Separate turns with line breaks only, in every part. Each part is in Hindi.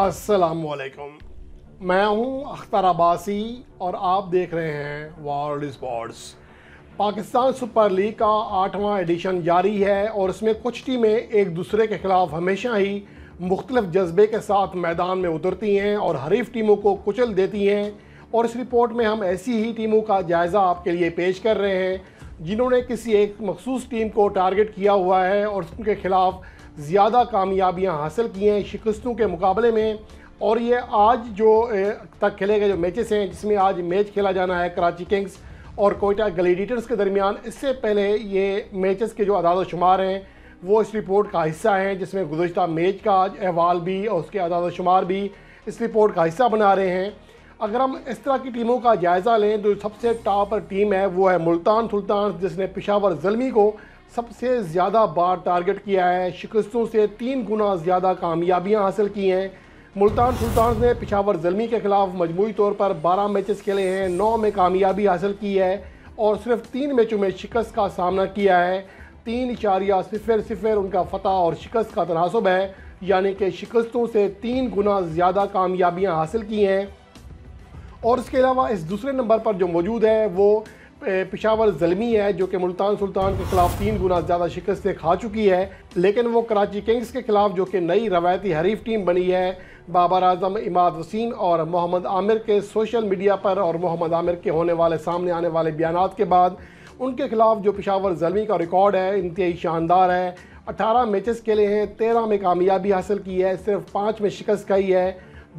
असलकुम मैं हूं अख्तर अब्बासी और आप देख रहे हैं world sports Pakistan super league का आठवां एडिशन जारी है और इसमें कुछ टीमें एक दूसरे के ख़िलाफ़ हमेशा ही मुख्तलिफ जज्बे के साथ मैदान में उतरती हैं और हरीफ टीमों को कुचल देती हैं और इस रिपोर्ट में हम ऐसी ही टीमों का जायज़ा आपके लिए पेश कर रहे हैं जिन्होंने किसी एक मखसूस टीम को टारगेट किया हुआ है और उनके खिलाफ ज़्यादा कामयाबियाँ हासिल की हैं शिकस्तों के मुकाबले में और ये आज जो तक खेले गए जो मैचेस हैं जिसमें आज मैच खेला जाना है कराची किंग्स और कोयटा ग्लेडिएटर्स के दरमियान इससे पहले ये मैचेस के जो अदाद शुमार हैं वो इस रिपोर्ट का हिस्सा हैं जिसमें गुजशत मैच का अहवाल भी और उसके अदाद शुमार भी इस रिपोर्ट का हिस्सा बना रहे हैं अगर हम इस तरह की टीमों का जायज़ा लें तो सबसे टॉप टीम है वो है मुल्तान सुल्तान जिसने पिशावर जलमी को सबसे ज़्यादा बार टारगेट किया है शिकस्तों से तीन गुना ज़्यादा कामयाबियाँ हासिल की हैं मुल्तान सुल्तान ने पिशावर जलमी के ख़िलाफ़ मजमू तौर पर बारह मैचेस खेले हैं नौ में कामयाबी हासिल की है और सिर्फ तीन मैचों में शिकस्त का सामना किया है तीन इशारिया सिफर सिफर उनका फतह और शिकस्त का तनासब है यानी कि शिकस्तों से तीन गुना ज़्यादा कामयाबियाँ हासिल की हैं और इसके अलावा इस दूसरे नंबर पर जो मौजूद है वो पिशावर जलमी है जो कि मुल्तान सुल्तान के खिलाफ तीन गुना ज़्यादा शिकस्तें खा चुकी है लेकिन वो कराची किंग्स के खिलाफ जो कि नई रवायती हरीफ टीम बनी है बाबर आजम इमाद वसीम और मोहम्मद आमिर के सोशल मीडिया पर और मोहम्मद आमिर के होने वाले सामने आने वाले बयान के बाद उनके खिलाफ जो पिशावर जलमी का रिकॉर्ड है इंतहाई शानदार है अठारह मैचेस खेले हैं तेरह में कामयाबी हासिल की है सिर्फ पाँच में शिकस्त खाई है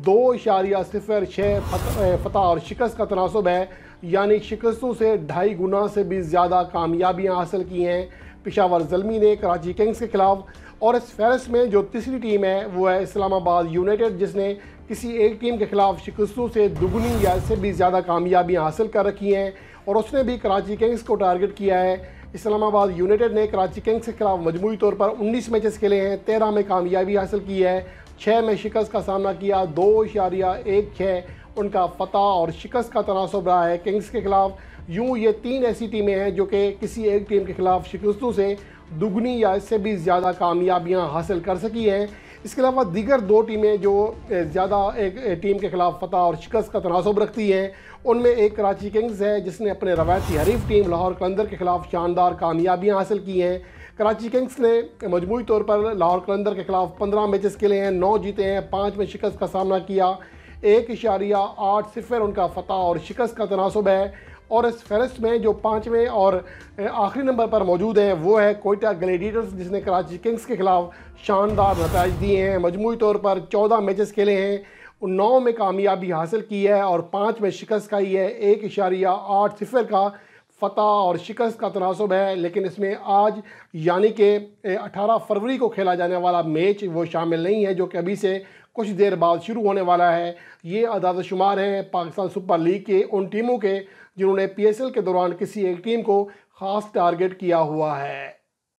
दो इशारिया सिफर छः फतः और शिकस्त का तनासब है यानी शिकस्तों से ढाई गुना से भी ज़्यादा कामयाबियाँ हासिल की हैं पिशावर जलमी ने कराची किंग्स के खिलाफ और इस फहरस्त में जो तीसरी टीम है वो है इस्लामाबाद यूनाइटेड जिसने किसी एक टीम के खिलाफ शिकस्तों से दुगनी या इससे भी ज़्यादा कामयाबियाँ हासिल कर रखी हैं और उसने भी कराची किंग्स को टारगेट किया है इस्लामाबाद यूनाइटेड ने कराची किंग्स के खिलाफ मजमू तौर पर 19 मैचेस खेले हैं तेरह में कामयाबी हासिल की है छः में शिकस्त का सामना किया दो इशारिया एक छः उनका फतह और शिकस्त का तनासब रहा है किंग्स के खिलाफ यूँ ये तीन ऐसी टीमें हैं जो कि किसी एक टीम के खिलाफ शिकस्तों से दुगनी या इससे भी ज़्यादा कामयाबियाँ हासिल कर सकी हैं इसके अलावा दीगर दो टीमें जो ज़्यादा एक टीम के खिलाफ फतह और शिकस्त का तनासब रखती हैं उनमें एक कराची किंग्स है जिसने अपने रवायती हरीफ टीम लाहौर कलंदर के खिलाफ शानदार कामयाबियाँ हासिल की हैं कराची किंग्स ने मजमू तौर पर लाहौर कलंदर के खिलाफ पंद्रह मैचेस खेले हैं नौ जीते हैं पाँच में शिकस्त का सामना किया एक इशारिया आठ सिफर उनका फ़तह और शिकस्त का तनासब है और इस फहरस्त में जो पाँचवें और आखिरी नंबर पर मौजूद है वो है कोयटा ग्लेडिएटर्स जिसने कराची किंग्स के खिलाफ शानदार नतज दिए हैं मजमू तौर पर चौदह मैचेस खेले हैं नौ में कामयाबी हासिल की है और पाँच में शिकस्त का ही है एक इशारिया आठ सिफर का फ़तह और शिकस्त का तनासब है लेकिन इसमें आज यानी कि 18 फरवरी को खेला जाने वाला मैच वो शामिल नहीं है जो कि अभी से कुछ देर बाद शुरू होने वाला है ये अदाद शुमार हैं पाकिस्तान सुपर लीग के उन टीमों के जिन्होंने पी के दौरान किसी एक टीम को ख़ास टारगेट किया हुआ है